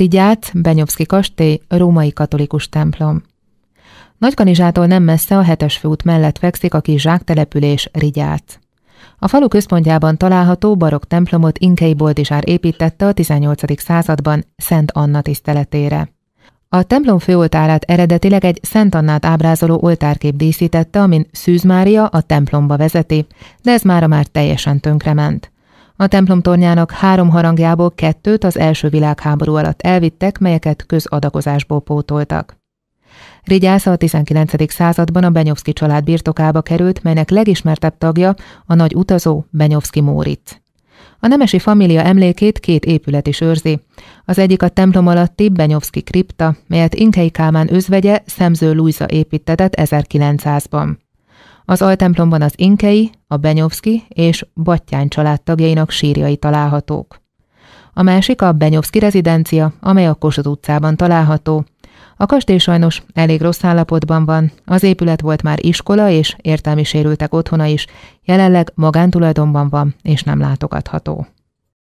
Prigyát, Benyovszki kastély, római katolikus templom. Nagykanizsától nem messze a hetes főút mellett fekszik a kis zsáktelepülés Rigyát. A falu központjában található barokk templomot Inkei Boldizsár építette a 18. században Szent Anna tiszteletére. A templom főoltárát eredetileg egy Szent Annát ábrázoló oltárkép díszítette, amin Szűz Mária a templomba vezeti, de ez mára már teljesen tönkrement. A templom tornyának három harangjából kettőt az első világháború alatt elvittek, melyeket közadakozásból pótoltak. Rigyász a 19. században a Benyovszki család birtokába került, melynek legismertebb tagja a nagy utazó Benyovszki Móric. A nemesi família emlékét két épület is őrzi. Az egyik a templom alatti Benyovszki kripta, melyet Inkei Kálmán özvegye Szemző Luisa építetett 1900-ban. Az altemplomban az Inkei, a Benyovszki és Battyány család tagjainak sírjai találhatók. A másik a Benyovszki rezidencia, amely a Kossuth utcában található. A kastély sajnos elég rossz állapotban van, az épület volt már iskola és értelmi sérültek otthona is, jelenleg magántulajdonban van és nem látogatható.